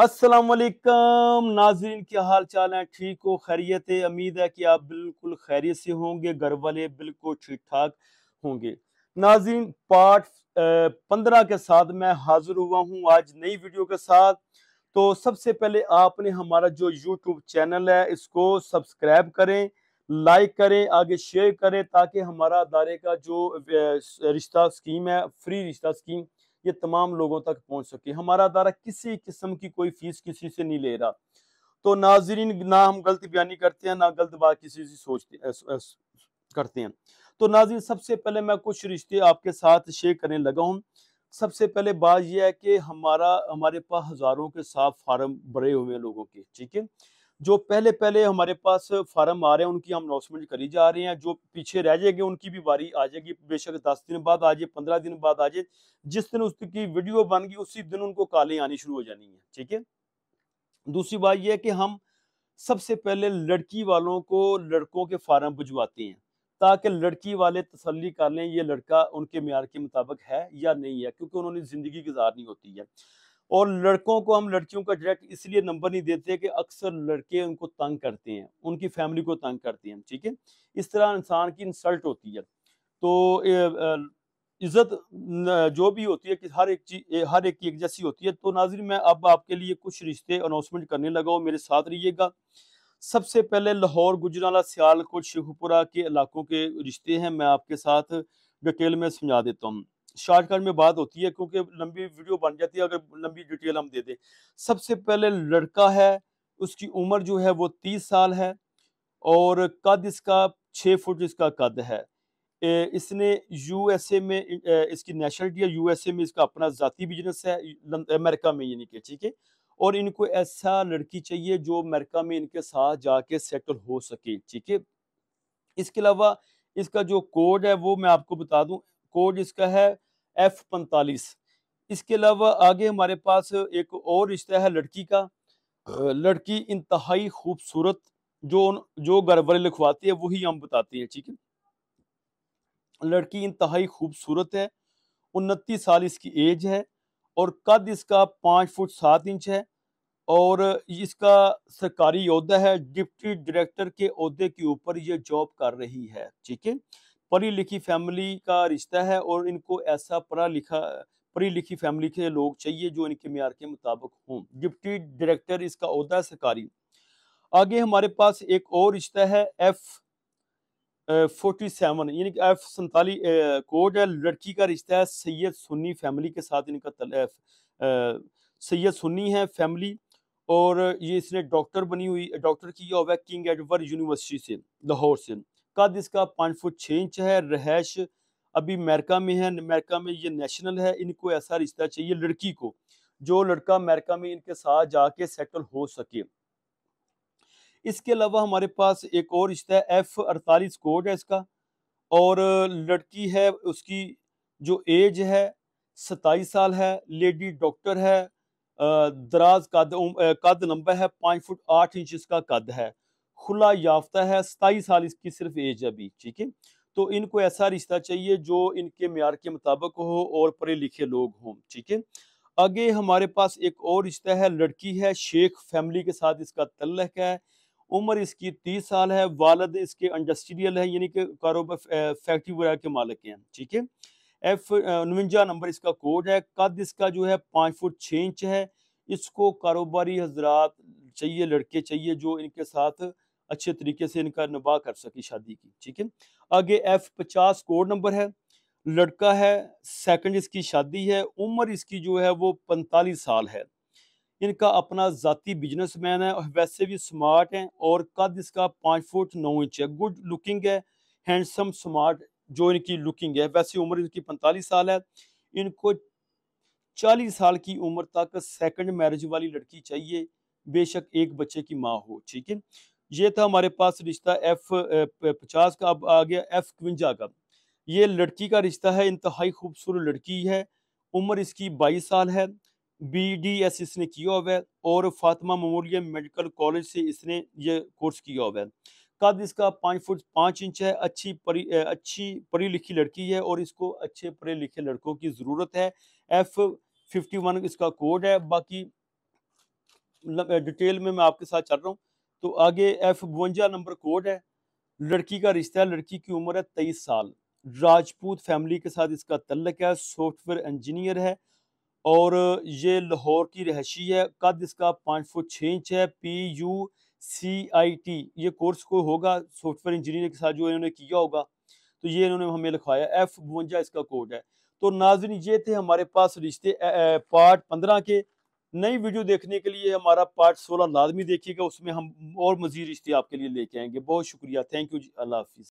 अस्सलाम वालेकुम नाजरीन क्या हाल चाल है ठीक हो खैरियत है उम्मीद है कि आप बिल्कुल खैरियत से होंगे घर वाले बिल्कुल ठीक ठाक होंगे नाजरीन पार्ट पंद्रह के साथ मैं हाजिर हुआ हूँ आज नई वीडियो के साथ तो सबसे पहले आपने हमारा जो यूट्यूब चैनल है इसको सब्सक्राइब करें लाइक करें आगे शेयर करें ताकि हमारा अदारे का जो रिश्ता स्कीम है फ्री रिश्ता स्कीम ये तमाम लोगों तक पहुंच सके हमारा अदारा किसी किस्म की कोई फीस किसी से नहीं ले रहा तो नाजरीन ना हम गलत बयानी करते हैं ना गलत बात किसी से सोचते करते हैं तो नाजरीन सबसे पहले मैं कुछ रिश्ते आपके साथ शेयर करने लगा हूँ सबसे पहले बात यह है कि हमारा हमारे पास हज़ारों के साफ फार्म भरे हुए हैं लोगों के ठीक है जो पहले पहले हमारे पास फार्म आ रहे हैं उनकी हम अनाउंसमेंट करी जा रहे हैं जो पीछे रह जाएंगे उनकी भी बारी आ जाएगी बेशक दस दिन बाद आ जाए पंद्रह दिन बाद आ जाए जिस दिन उसकी वीडियो बन गई उसी दिन उनको काले आनी शुरू हो जानी है ठीक है दूसरी बात यह है कि हम सबसे पहले लड़की वालों को लड़कों के फार्म भिजवाते हैं ताकि लड़की वाले तसल्ली कर लें ये लड़का उनके मैार के मुताबिक है या नहीं है क्योंकि उन्होंने ज़िंदगी गुजारनी होती है और लड़कों को हम लड़कियों का डायरेक्ट इसलिए नंबर नहीं देते कि अक्सर लड़के उनको तंग करते हैं उनकी फैमिली को तंग करते हैं ठीक है इस तरह इंसान की इंसल्ट होती है तो इज़्ज़त जो भी होती है कि हर एक चीज हर एक की एक जैसी होती है तो नाजिर मैं अब आपके लिए कुछ रिश्ते अनाउंसमेंट करने लगा हूँ मेरे साथ रहिएगा सबसे पहले लाहौर गुजराला सियालकोट शेखपुरा के इलाकों के रिश्ते हैं मैं आपके साथ डिटेल में समझा देता हूँ शॉर्टकट में बात होती है क्योंकि लंबी वीडियो बन जाती है अगर लंबी डिटेल हम दे दें सबसे पहले लड़का है उसकी उम्र जो है वो तीस साल है और कद इसका छः फुट इसका कद है इसने यूएसए में ए, इसकी नेशनलिटी है यूएसए में इसका अपना ज़ाती बिजनेस है अमेरिका में यानी कि ठीक है और इनको ऐसा लड़की चाहिए जो अमेरिका में इनके साथ जाके सेटल हो सके ठीक है इसके अलावा इसका जो कोड है वो मैं आपको बता दूं कोड इसका है एफ पैंतालीस इसके अलावा आगे हमारे पास एक और रिश्ता है लड़की का लड़की इंतहाई खूबसूरत जो जो घर वाले लिखवाती है वही हम बताते हैं ठीक है लड़की इंतहाई खूबसूरत है उनतीस साल इसकी एज है और कद इसका पाँच फुट सात इंच है और इसका सरकारी अहदा है डिप्टी डायरेक्टर के अहदे के ऊपर ये जॉब कर रही है ठीक है पढ़ी लिखी फैमिली का रिश्ता है और इनको ऐसा पढ़ा लिखा पढ़ी लिखी फैमिली के लोग चाहिए जो इनके मैार के मुताबिक हों डिप्टी डायरेक्टर इसका अहदा है सरकारी आगे हमारे पास एक और रिश्ता है एफ फोर्टी सेवन यानी कि एफ सैतालीस कोड है लड़की का रिश्ता है सैयद सुन्नी फैमिली के साथ इनका सैयद सुन्नी है फैमिली और ये इसने डॉक्टर बनी हुई डॉक्टर किया हुआ है किंग एडवर्ड यूनिवर्सिटी से लाहौर से कद इसका पाँच फुट छः इंच है रहैश अभी अमेरिका में है अमेरिका में ये नेशनल है इनको ऐसा रिश्ता चाहिए लड़की को जो लड़का अमेरिका में इनके साथ जाके सेटल हो सके इसके अलावा हमारे पास एक और रिश्ता है एफ अड़तालीस कोड है इसका और लड़की है उसकी जो एज है सताईस साल है लेडी डॉक्टर है दराज कद कद लंबा है पाँच फुट आठ इंच इसका कद है खुला याफ्ता है सताईस साल इसकी सिर्फ एज है अभी ठीक है तो इनको ऐसा रिश्ता चाहिए जो इनके मैार के मुताबिक हो और पढ़े लिखे लोग हों ठीक है आगे हमारे पास एक और रिश्ता है लड़की है शेख फैमिली के साथ इसका तल्लक है उम्र इसकी तीस साल है वालद इसके इंडस्ट्रियल है यानी कि कारोबार फैक्ट्री वगैरह के मालिक हैं ठीक है एफ उनवंजा नंबर इसका कोड है कद इसका जो है पाँच फुट छः इंच है इसको कारोबारी हजरात चाहिए लड़के चाहिए जो इनके साथ अच्छे तरीके से इनका निभा कर सके शादी की ठीक है आगे एफ पचास कोड नंबर है लड़का है सेकंड इसकी शादी है उम्र इसकी जो है वो पैंतालीस साल है इनका अपना ज़ाती मैन है और वैसे भी स्मार्ट है और कद इसका पाँच फुट नौ इंच है गुड लुकिंग है हैंडसम स्मार्ट जो इनकी लुकिंग है वैसे उम्र इनकी पैंतालीस साल है इनको चालीस साल की उम्र तक सेकंड मैरिज वाली लड़की चाहिए बेशक एक बच्चे की माँ हो ठीक है ये था हमारे पास रिश्ता एफ पचास का अब आ गया एफ इक्वंजा का ये लड़की का रिश्ता है इंतहाई खूबसूरत लड़की है उम्र इसकी बाईस साल है बी डी एस इसने किया हुआ है और फातिमा मेमोरियल मेडिकल कॉलेज से इसने ये कोर्स किया हुआ है कद इसका पाँच फुट पाँच इंच है अच्छी परी अच्छी पढ़ी लिखी लड़की है और इसको अच्छे पढ़े लिखे लड़कों की ज़रूरत है एफ फिफ्टी वन इसका कोड है बाकी डिटेल में मैं आपके साथ चल रहा हूँ तो आगे एफ बवंजा नंबर कोड है लड़की का रिश्ता है लड़की की उम्र है तेईस साल राजपूत फैमिली के साथ इसका तल्लक है सॉफ्टवेयर इंजीनियर है और ये लाहौर की रहशी है कद इसका पाँच फुट छः इंच है P U C I T ये कोर्स को होगा सॉफ्टवेयर इंजीनियर के साथ जो इन्होंने किया होगा तो ये इन्होंने हमें लिखवाया एफ बवंजा इसका कोड है तो नाजिन ये थे हमारे पास रिश्ते पार्ट पंद्रह के नई वीडियो देखने के लिए हमारा पार्ट सोलह लाजमी देखिएगा उसमें हम और मज़ीद रिश्ते आपके लिए लेके आएंगे बहुत शुक्रिया थैंक यू अल्लाह हाफिज़